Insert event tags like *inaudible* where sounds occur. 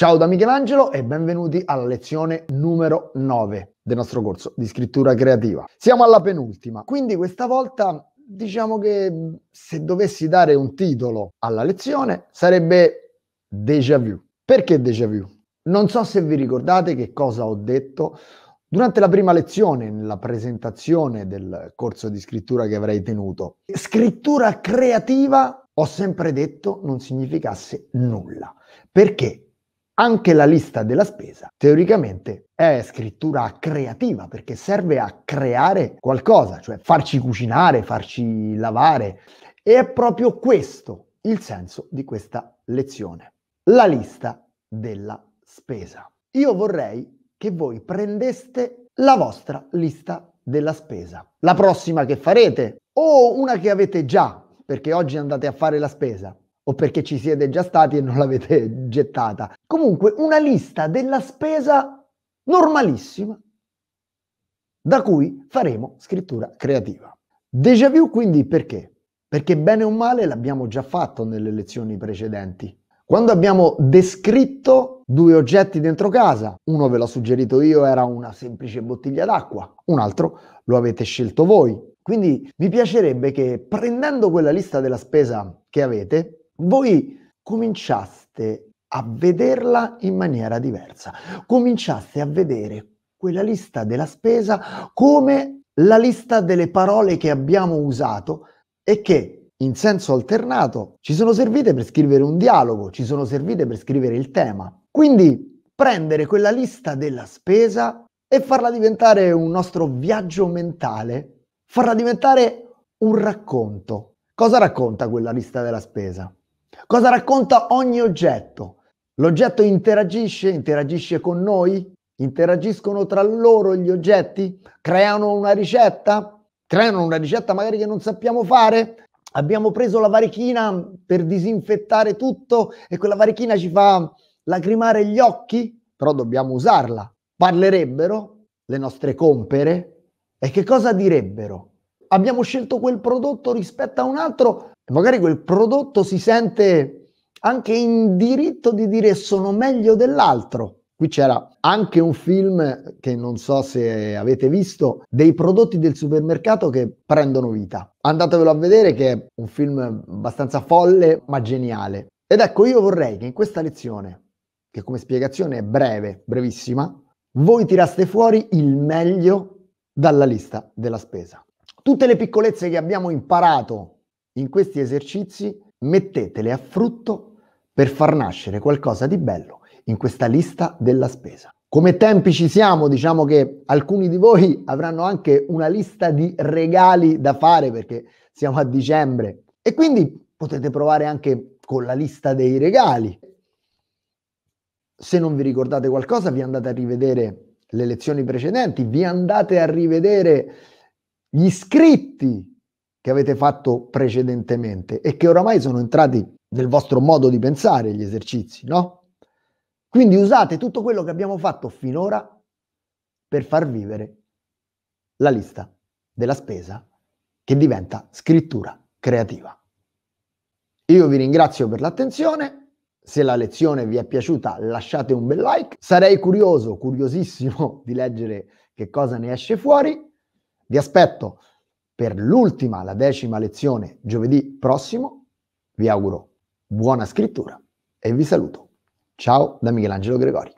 Ciao da Michelangelo e benvenuti alla lezione numero 9 del nostro corso di scrittura creativa. Siamo alla penultima, quindi questa volta diciamo che se dovessi dare un titolo alla lezione sarebbe Déjà vu. Perché déjà vu? Non so se vi ricordate che cosa ho detto Durante la prima lezione, nella presentazione del corso di scrittura che avrei tenuto, scrittura creativa, ho sempre detto, non significasse nulla, perché anche la lista della spesa teoricamente è scrittura creativa perché serve a creare qualcosa, cioè farci cucinare, farci lavare. E è proprio questo il senso di questa lezione, la lista della spesa. Io vorrei che voi prendeste la vostra lista della spesa, la prossima che farete o una che avete già, perché oggi andate a fare la spesa o perché ci siete già stati e non l'avete gettata. Comunque una lista della spesa normalissima da cui faremo scrittura creativa. Déjà vu quindi perché? Perché bene o male l'abbiamo già fatto nelle lezioni precedenti. Quando abbiamo descritto due oggetti dentro casa, uno ve l'ho suggerito io, era una semplice bottiglia d'acqua, un altro lo avete scelto voi. Quindi mi piacerebbe che prendendo quella lista della spesa che avete, voi cominciaste a vederla in maniera diversa, cominciaste a vedere quella lista della spesa come la lista delle parole che abbiamo usato e che in senso alternato ci sono servite per scrivere un dialogo, ci sono servite per scrivere il tema. Quindi prendere quella lista della spesa e farla diventare un nostro viaggio mentale, farla diventare un racconto. Cosa racconta quella lista della spesa? Cosa racconta ogni oggetto? L'oggetto interagisce, interagisce con noi? Interagiscono tra loro gli oggetti? Creano una ricetta? Creano una ricetta magari che non sappiamo fare? Abbiamo preso la varichina per disinfettare tutto e quella varichina ci fa lacrimare gli occhi? Però dobbiamo usarla. Parlerebbero le nostre compere? E che cosa direbbero? Abbiamo scelto quel prodotto rispetto a un altro magari quel prodotto si sente anche in diritto di dire sono meglio dell'altro. Qui c'era anche un film che non so se avete visto, dei prodotti del supermercato che prendono vita. Andatevelo a vedere che è un film abbastanza folle ma geniale. Ed ecco, io vorrei che in questa lezione, che come spiegazione è breve, brevissima, voi tiraste fuori il meglio dalla lista della spesa. Tutte le piccolezze che abbiamo imparato in questi esercizi mettetele a frutto per far nascere qualcosa di bello in questa lista della spesa. Come tempi ci siamo, diciamo che alcuni di voi avranno anche una lista di regali da fare perché siamo a dicembre e quindi potete provare anche con la lista dei regali. Se non vi ricordate qualcosa, vi andate a rivedere le lezioni precedenti, vi andate a rivedere gli iscritti che avete fatto precedentemente e che oramai sono entrati nel vostro modo di pensare gli esercizi, no? Quindi usate tutto quello che abbiamo fatto finora per far vivere la lista della spesa che diventa scrittura creativa. Io vi ringrazio per l'attenzione. Se la lezione vi è piaciuta lasciate un bel like. Sarei curioso, curiosissimo *laughs* di leggere che cosa ne esce fuori. Vi aspetto per l'ultima, la decima lezione giovedì prossimo. Vi auguro buona scrittura e vi saluto. Ciao da Michelangelo Gregori.